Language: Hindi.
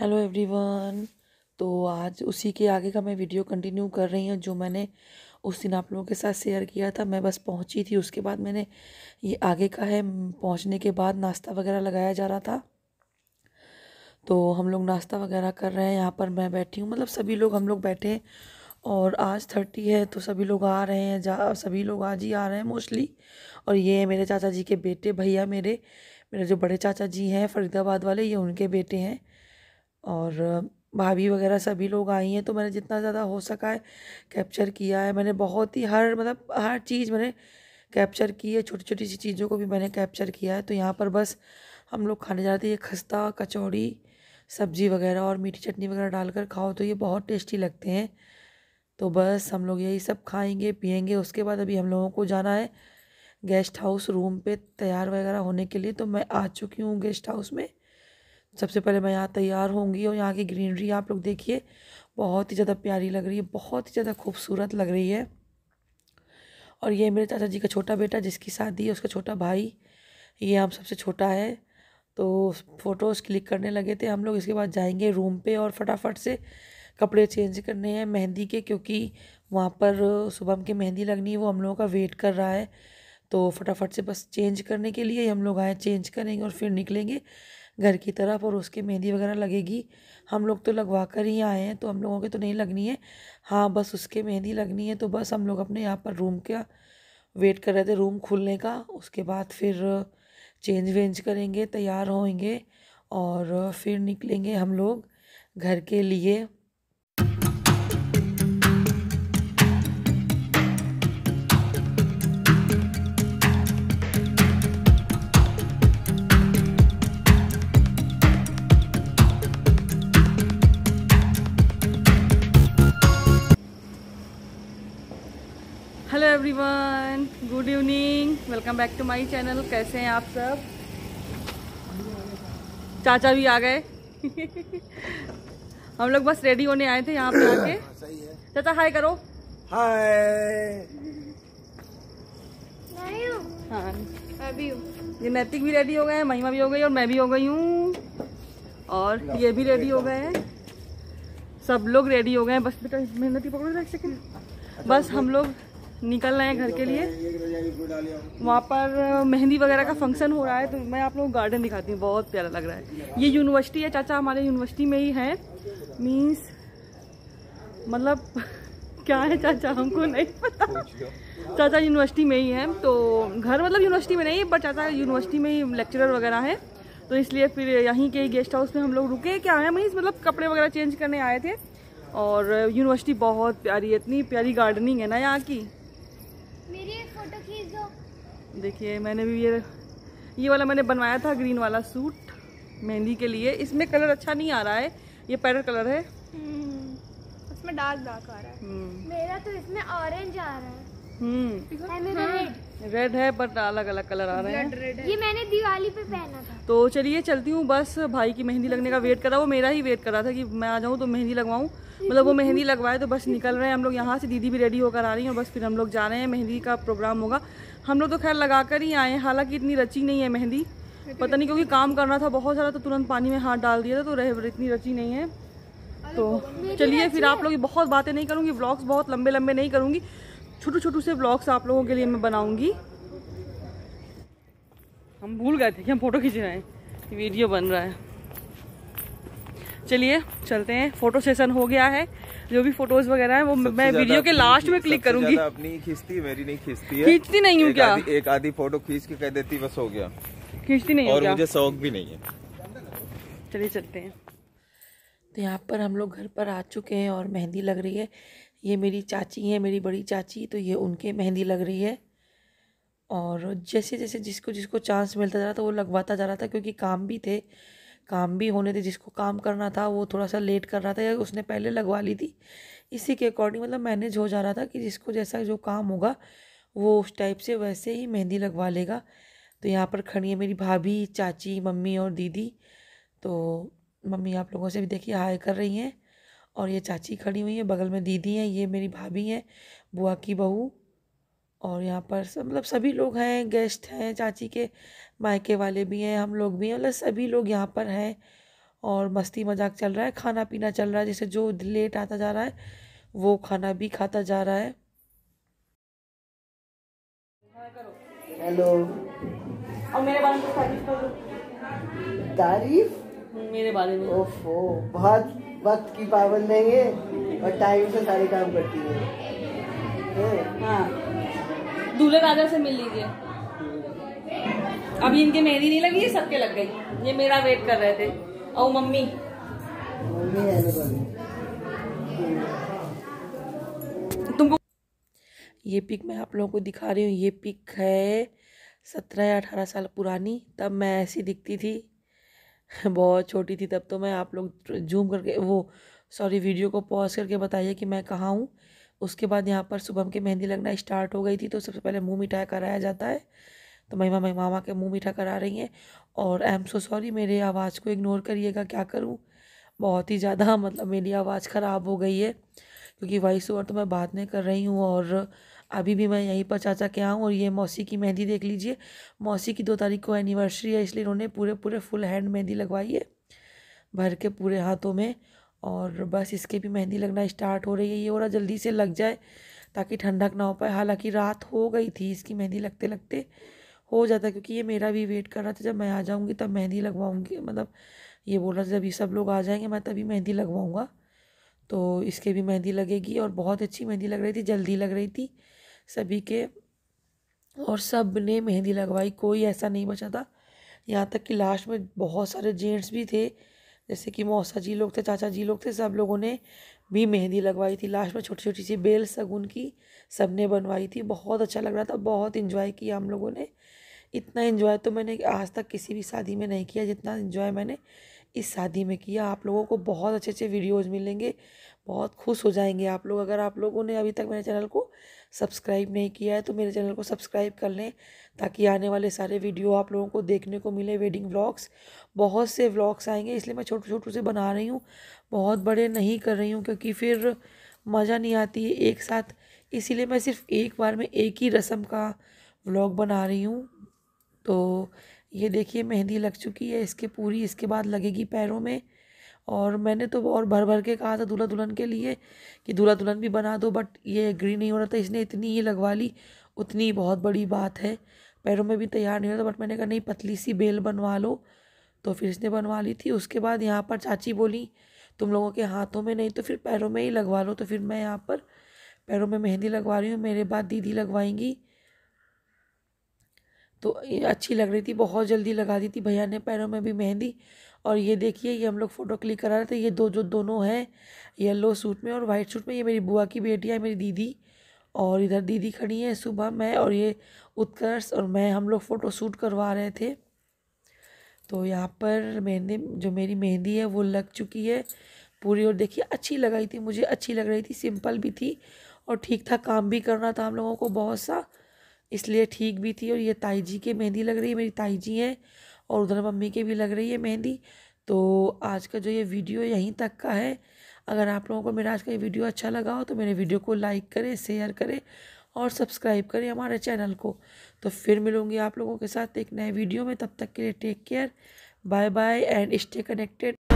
हेलो एवरीवन तो आज उसी के आगे का मैं वीडियो कंटिन्यू कर रही हूँ जो मैंने उस दिन आप लोगों के साथ शेयर किया था मैं बस पहुँची थी उसके बाद मैंने ये आगे का है पहुँचने के बाद नाश्ता वगैरह लगाया जा रहा था तो हम लोग नाश्ता वगैरह कर रहे हैं यहाँ पर मैं बैठी हूँ मतलब सभी लोग हम लोग बैठे और आज थर्टी है तो सभी लोग आ रहे हैं जा सभी लोग आज ही आ रहे हैं मोस्टली और ये मेरे चाचा जी के बेटे भैया मेरे मेरे जो बड़े चाचा जी हैं फरीदाबाद वाले ये उनके बेटे हैं और भाभी वगैरह सभी लोग आई हैं तो मैंने जितना ज़्यादा हो सका है कैप्चर किया है मैंने बहुत ही हर मतलब हर चीज़ मैंने कैप्चर की है छोटी छोटी सी चीज़ों को भी मैंने कैप्चर किया है तो यहाँ पर बस हम लोग खाने जाते ये खस्ता कचौड़ी सब्जी वगैरह और मीठी चटनी वगैरह डालकर खाओ तो ये बहुत टेस्टी लगते हैं तो बस हम लोग यही सब खाएंगे पियेंगे उसके बाद अभी हम लोगों को जाना है गेस्ट हाउस रूम पे तैयार वगैरह होने के लिए तो मैं आ चुकी हूँ गेस्ट हाउस में सबसे पहले मैं यहाँ तैयार होंगी और यहाँ की ग्रीनरी आप लोग देखिए बहुत ही ज़्यादा प्यारी लग रही है बहुत ही ज़्यादा खूबसूरत लग रही है और ये मेरे चाचा जी का छोटा बेटा जिसकी शादी है उसका छोटा भाई ये हम सबसे छोटा है तो फ़ोटोज़ क्लिक करने लगे थे हम लोग इसके बाद जाएंगे रूम पे और फटाफट से कपड़े चेंज करने हैं मेहंदी के क्योंकि वहाँ पर सुबह की मेहंदी लगनी है वो हम लोगों का वेट कर रहा है तो फटाफट से बस चेंज करने के लिए हम लोग आए चेंज करेंगे और फिर निकलेंगे घर की तरफ और उसकी मेहंदी वगैरह लगेगी हम लोग तो लगवा कर ही आए हैं तो हम लोगों के तो नहीं लगनी है हाँ बस उसके मेहंदी लगनी है तो बस हम लोग अपने यहाँ पर रूम का वेट कर रहे थे रूम खुलने का उसके बाद फिर चेंज वेंज करेंगे तैयार होंगे और फिर निकलेंगे हम लोग घर के लिए hello everyone good evening welcome back to my channel कैसे हैं आप सब चाचा भी आ गए हम लोग बस रेडी होने आए थे यहाँ पे आके हाँ, चाचा हाय करो हाय हाँ ये नैतिक भी रेडी हो गए हैं महिमा भी हो गई और मैं भी हो गई हूँ और ये भी रेडी हो गए हैं सब लोग रेडी हो गए हैं बस बेटा मेहनत ही पकड़ो एक सेकंड अच्छा, बस हम लोग निकल रहे हैं घर के लिए वहाँ पर मेहंदी वगैरह का फंक्शन हो रहा है तो मैं आप लोग गार्डन दिखाती हूँ बहुत प्यारा लग रहा है ये यूनिवर्सिटी है चाचा हमारे यूनिवर्सिटी में ही है मीन्स मतलब क्या है चाचा हमको नहीं पता चाचा यूनिवर्सिटी में ही है तो घर मतलब यूनिवर्सिटी में नहीं बट चाचा यूनिवर्सिटी में ही लेक्चरर वगैरह है तो इसलिए फिर यहीं के गेस्ट हाउस में हम लोग रुके क्या है मीन्स मतलब कपड़े वगैरह चेंज करने आए थे और यूनिवर्सिटी बहुत प्यारी है इतनी प्यारी गार्डनिंग है ना यहाँ की मेरी एक फोटो खींच दो देखिए मैंने भी ये ये वाला मैंने बनवाया था ग्रीन वाला सूट मेहंदी के लिए इसमें कलर अच्छा नहीं आ रहा है ये पैरल कलर है इसमें हम्म, डार्क डार्क आ रहा है हम्म। मेरा तो इसमें ऑरेंज आ रहा है रेड हम्म। है बट अलग अलग कलर आ रहे हैं ये मैंने दिवाली पे पहना था तो चलिए चलती हूँ बस भाई की मेहंदी लगने का वेट कर रहा वो मेरा ही वेट कर रहा था कि मैं आ जाऊँ तो मेहंदी लगवाऊँ मतलब वो मेहंदी लगवाए तो बस निकल रहे हैं हम लोग यहाँ से दीदी भी रेडी होकर आ रही है बस फिर हम लोग जा रहे हैं मेहंदी का प्रोग्राम होगा हम लोग तो खैर लगा कर ही आए हैं हालांकि इतनी रची नहीं है मेहंदी पता नहीं क्योंकि काम करना था बहुत सारा तो तुरंत पानी में हाथ डाल दिया था तो रह इतनी रची नहीं है तो चलिए फिर आप लोग बहुत बातें नहीं करूँगी ब्लॉग्स बहुत लंबे लंबे नहीं करूँगी छोटू छोटू से ब्लॉग्स आप लोगों के लिए मैं बनाऊंगी हम भूल गए थे कि हम फ़ोटो खींच रहे हैं वीडियो बन रहा है चलिए चलते हैं फोटो सेशन हो गया है जो भी फोटोज वगैरह है वो मैं वीडियो के लास्ट में क्लिक करूंगी अपनी खींचती मेरी नहीं खींचती खींचती नहीं हूँ क्या एक आधी फोटो खींच के कह देती बस हो गया खींचती नहीं और मुझे शौक भी नहीं है चलिए चलते हैं तो यहाँ पर हम लोग घर पर आ चुके हैं और मेहंदी लग रही है ये मेरी चाची है मेरी बड़ी चाची तो ये उनके मेहंदी लग रही है और जैसे जैसे जिसको जिसको चांस मिलता जा रहा था वो लगवाता जा रहा था क्योंकि काम भी थे काम भी होने थे जिसको काम करना था वो थोड़ा सा लेट कर रहा था या उसने पहले लगवा ली थी इसी के अकॉर्डिंग मतलब मैनेज हो जा रहा था कि जिसको जैसा जो काम होगा वो उस टाइप से वैसे ही मेहंदी लगवा लेगा तो यहाँ पर खड़ी है मेरी भाभी चाची मम्मी और दीदी तो मम्मी आप लोगों से भी देखिए हाय कर रही हैं और ये चाची खड़ी हुई है बगल में दीदी हैं ये मेरी भाभी हैं बुआ की बहू और यहाँ पर सब मतलब सभी लोग हैं गेस्ट हैं चाची के मायके वाले भी हैं हम लोग भी हैं मतलब सभी लोग यहाँ पर हैं और मस्ती मजाक चल रहा है खाना पीना चल रहा है जैसे जो लेट आता जा रहा है वो खाना भी खाता जा रहा है हेलो और मेरे बारे में तारीफ मेरे बारे में ओफो बहुत वक्त की पाबंद नहीं है और टाइम से सारे काम करती है हाँ। दूल्हे राजा से मिल लीजिए अभी इनके मेहंदी नहीं लगी है सबके लग गई ये मेरा वेट कर रहे थे और मम्मी मम्मी है तुमको ये पिक मैं आप लोगों को दिखा रही हूँ ये पिक है सत्रह या अठारह साल पुरानी तब मैं ऐसी दिखती थी बहुत छोटी थी तब तो मैं आप लोग जूम करके वो सॉरी वीडियो को पॉज करके बताइए कि मैं कहाँ हूँ उसके बाद यहाँ पर सुबह के मेहंदी लगना स्टार्ट हो गई थी तो सबसे पहले मुँह मिठाया कराया जाता है तो महिमा मेरी मामा के मुँह मीठा करा रही हैं और आई एम सो सॉरी मेरे आवाज़ को इग्नोर करिएगा क्या करूँ बहुत ही ज़्यादा मतलब मेरी आवाज़ ख़राब हो गई है क्योंकि वॉइस ओवर तो मैं बात नहीं कर रही हूँ और अभी भी मैं यहीं पर चाचा के आऊँ और ये मौसी की मेहंदी देख लीजिए मौसी की दो तारीख को एनिवर्सरी है इसलिए इन्होंने पूरे पूरे फुल हैंड मेहंदी लगवाई है भर के पूरे हाथों में और बस इसके भी मेहंदी लगना स्टार्ट हो रही है ये और जल्दी से लग जाए ताकि ठंडक ना हो पाए हालांकि रात हो गई थी इसकी मेहंदी लगते लगते हो जाता क्योंकि ये मेरा भी वेट कर रहा था जब मैं आ जाऊँगी तब मेहंदी लगवाऊँगी मतलब ये बोल रहा था जब ये सब लोग आ जाएंगे मैं तभी मेहंदी लगवाऊँगा तो इसके भी मेहंदी लगेगी और बहुत अच्छी मेहंदी लग रही थी जल्दी लग रही थी सभी के और सब ने मेहंदी लगवाई कोई ऐसा नहीं बचा था यहाँ तक कि लास्ट में बहुत सारे जेंट्स भी थे जैसे कि मौसा जी लोग थे चाचा जी लोग थे सब लोगों ने भी मेहंदी लगवाई थी लास्ट में छोटी छोटी सी बेल सगुन की सब ने बनवाई थी बहुत अच्छा लग रहा था बहुत इन्जॉय किया हम लोगों ने इतना इन्जॉय तो मैंने आज तक किसी भी शादी में नहीं किया जितना इन्जॉय मैंने इस शादी में किया आप लोगों को बहुत अच्छे अच्छे वीडियोज़ मिलेंगे बहुत खुश हो जाएंगे आप लोग अगर आप लोगों ने अभी तक मेरे चैनल को सब्सक्राइब नहीं किया है तो मेरे चैनल को सब्सक्राइब कर लें ताकि आने वाले सारे वीडियो आप लोगों को देखने को मिले वेडिंग व्लॉग्स बहुत से व्लॉग्स आएंगे इसलिए मैं छोटे छोटे से बना रही हूँ बहुत बड़े नहीं कर रही हूँ क्योंकि फिर मज़ा नहीं आती है एक साथ इसीलिए मैं सिर्फ एक बार में एक ही रस्म का व्लॉग बना रही हूँ तो ये देखिए मेहंदी लग चुकी है इसके पूरी इसके बाद लगेगी पैरों में और मैंने तो और भर भर के कहा था दूल्हा दुल्हन के लिए कि दूल्हा दुल्हन भी बना दो बट ये एग्री नहीं हो रहा था इसने इतनी ही लगवा ली उतनी ही बहुत बड़ी बात है पैरों में भी तैयार नहीं हो रहा था बट मैंने कहा नहीं पतली सी बेल बनवा लो तो फिर इसने बनवा ली थी उसके बाद यहाँ पर चाची बोली तुम लोगों के हाथों में नहीं तो फिर पैरों में ही लगवा लो तो फिर मैं यहाँ पर पैरों में मेहंदी लगवा रही हूँ मेरे बाद दीदी लगवाएंगी तो अच्छी लग रही थी बहुत जल्दी लगा दी थी भैया ने पैरों में भी मेहंदी और ये देखिए ये हम लोग फ़ोटो क्लिक करा रहे थे ये दो जो दोनों हैं येलो सूट में और वाइट सूट में ये मेरी बुआ की बेटी है मेरी दीदी और इधर दीदी खड़ी है सुबह मैं और ये उत्कर्ष और मैं हम लोग फ़ोटो शूट करवा रहे थे तो यहाँ पर मेहंदी जो मेरी मेहंदी है वो लग चुकी है पूरी और देखिए अच्छी लगाई थी मुझे अच्छी लग रही थी सिंपल भी थी और ठीक था काम भी करना था हम लोगों को बहुत सा इसलिए ठीक भी थी और ये ताई जी के मेहंदी लग रही है मेरी ताई जी हैं और उधर मम्मी के भी लग रही है मेहंदी तो आज का जो ये वीडियो यहीं तक का है अगर आप लोगों को मेरा आज का ये वीडियो अच्छा लगा हो तो मेरे वीडियो को लाइक करें शेयर करें और सब्सक्राइब करें हमारे चैनल को तो फिर मिलूँगी आप लोगों के साथ एक नए वीडियो में तब तक के लिए take care bye bye and stay connected